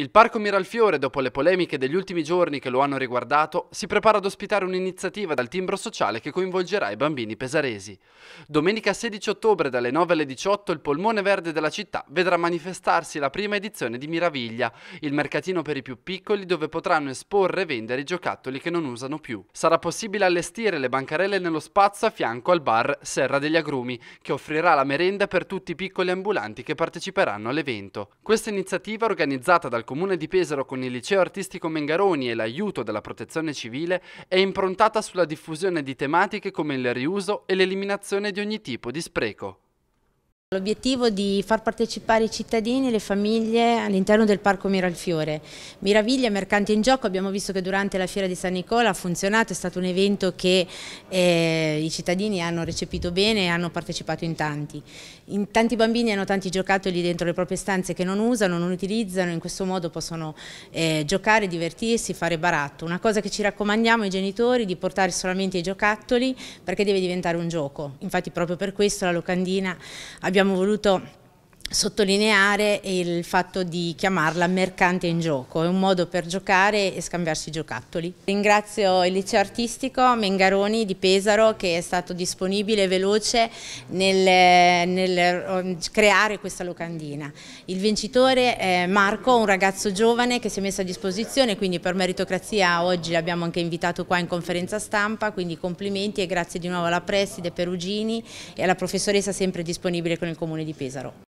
Il Parco Miralfiore, dopo le polemiche degli ultimi giorni che lo hanno riguardato, si prepara ad ospitare un'iniziativa dal timbro sociale che coinvolgerà i bambini pesaresi. Domenica 16 ottobre dalle 9 alle 18 il polmone verde della città vedrà manifestarsi la prima edizione di Miraviglia, il mercatino per i più piccoli dove potranno esporre e vendere i giocattoli che non usano più. Sarà possibile allestire le bancarelle nello spazio a fianco al bar Serra degli Agrumi, che offrirà la merenda per tutti i piccoli ambulanti che parteciperanno all'evento. Questa iniziativa organizzata dal Comune di Pesaro con il Liceo Artistico Mengaroni e l'aiuto della Protezione Civile è improntata sulla diffusione di tematiche come il riuso e l'eliminazione di ogni tipo di spreco. L'obiettivo è di far partecipare i cittadini e le famiglie all'interno del Parco Miralfiore. Miraviglia, mercanti in gioco, abbiamo visto che durante la Fiera di San Nicola ha funzionato, è stato un evento che eh, i cittadini hanno recepito bene e hanno partecipato in tanti. In tanti bambini hanno tanti giocattoli dentro le proprie stanze che non usano, non utilizzano, in questo modo possono eh, giocare, divertirsi, fare baratto. Una cosa che ci raccomandiamo ai genitori è di portare solamente i giocattoli perché deve diventare un gioco. Infatti proprio per questo la locandina abbiamo abbiamo voluto sottolineare il fatto di chiamarla mercante in gioco, è un modo per giocare e scambiarsi giocattoli. Ringrazio il liceo artistico Mengaroni di Pesaro che è stato disponibile e veloce nel, nel, ehm, creare questa locandina. Il vincitore è Marco, un ragazzo giovane che si è messo a disposizione, quindi per meritocrazia oggi l'abbiamo anche invitato qua in conferenza stampa, quindi complimenti e grazie di nuovo alla Preside Perugini e alla professoressa sempre disponibile con il Comune di Pesaro.